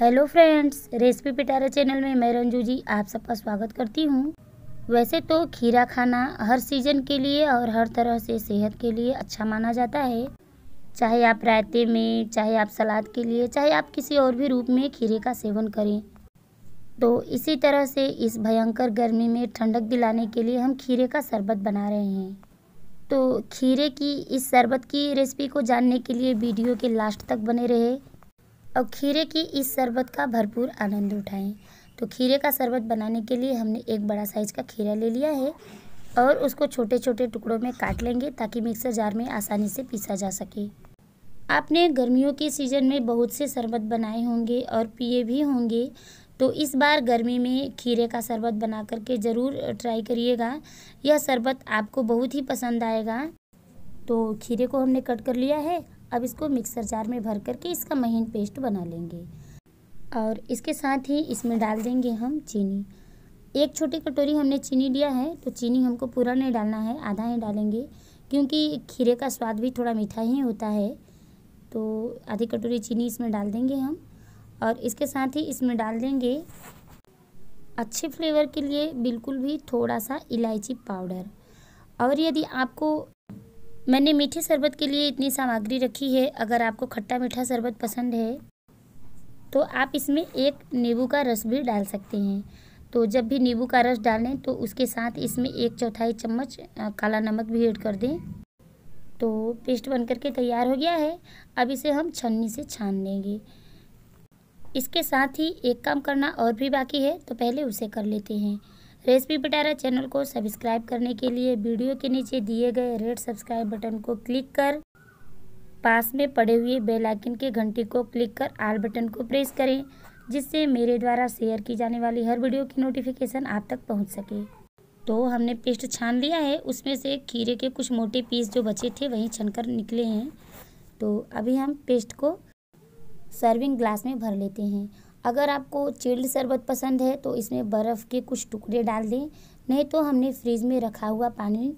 hello friends recipe Pitara channel में मैं रंजू जी आप सबका स्वागत करती हूँ वैसे तो खीरा खाना हर सीजन के लिए और हर तरह से सेहत के लिए अच्छा माना जाता है चाहे आप रायते में चाहे आप सलाद के लिए चाहे आप किसी और भी रूप में खीरे का सेवन करें तो इसी तरह से इस भयंकर गर्मी में ठंडक दिलाने के लिए हम खीरे का शरबत बना रहे हैं तो खीरे की इस शरबत की रेसिपी को जानने के लिए वीडियो के लास्ट तक बने रहे और खीरे की इस शरबत का भरपूर आनंद उठाएं तो खीरे का शरबत बनाने के लिए हमने एक बड़ा साइज़ का खीरा ले लिया है और उसको छोटे छोटे टुकड़ों में काट लेंगे ताकि मिक्सर जार में आसानी से पीसा जा सके आपने गर्मियों के सीज़न में बहुत से शरबत बनाए होंगे और पिए भी होंगे तो इस बार गर्मी में खीरे का शरबत बना करके ज़रूर ट्राई करिएगा यह शरबत आपको बहुत ही पसंद आएगा तो खीरे को हमने कट कर लिया है अब इसको मिक्सर जार में भर करके इसका महीन पेस्ट बना लेंगे और इसके साथ ही इसमें डाल देंगे हम चीनी एक छोटी कटोरी हमने चीनी लिया है तो चीनी हमको पूरा नहीं डालना है आधा ही डालेंगे क्योंकि खीरे का स्वाद भी थोड़ा मीठा ही होता है तो आधी कटोरी चीनी इसमें डाल देंगे हम और इसके साथ ही इसमें डाल देंगे अच्छे फ्लेवर के लिए बिल्कुल भी थोड़ा सा इलायची पाउडर और यदि आपको मैंने मीठे शरबत के लिए इतनी सामग्री रखी है अगर आपको खट्टा मीठा शरबत पसंद है तो आप इसमें एक नींबू का रस भी डाल सकते हैं तो जब भी नींबू का रस डालें तो उसके साथ इसमें एक चौथाई चम्मच काला नमक भी ऐड कर दें तो पेस्ट बन करके तैयार हो गया है अब इसे हम छन्नी से छान लेंगे इसके साथ ही एक काम करना और भी बाकी है तो पहले उसे कर लेते हैं रेसिपी बटारा चैनल को सब्सक्राइब करने के लिए वीडियो के नीचे दिए गए रेड सब्सक्राइब बटन को क्लिक कर पास में पड़े हुए बेल आइकन के घंटी को क्लिक कर आल बटन को प्रेस करें जिससे मेरे द्वारा शेयर की जाने वाली हर वीडियो की नोटिफिकेशन आप तक पहुंच सके तो हमने पेस्ट छान लिया है उसमें से खीरे के कुछ मोटे पीस जो बचे थे वहीं छन निकले हैं तो अभी हम पेस्ट को सर्विंग ग्लास में भर लेते हैं अगर आपको चिल्ड शरबत पसंद है तो इसमें बर्फ़ के कुछ टुकड़े डाल दें नहीं तो हमने फ्रिज में रखा हुआ पानी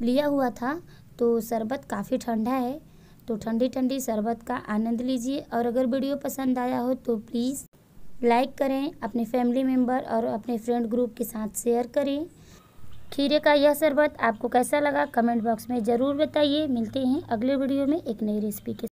लिया हुआ था तो शरबत काफ़ी ठंडा है तो ठंडी ठंडी शरबत का आनंद लीजिए और अगर वीडियो पसंद आया हो तो प्लीज़ लाइक करें अपने फैमिली मेम्बर और अपने फ्रेंड ग्रुप के साथ शेयर करें खीरे का यह शरबत आपको कैसा लगा कमेंट बॉक्स में ज़रूर बताइए मिलते हैं अगले वीडियो में एक नई रेसिपी के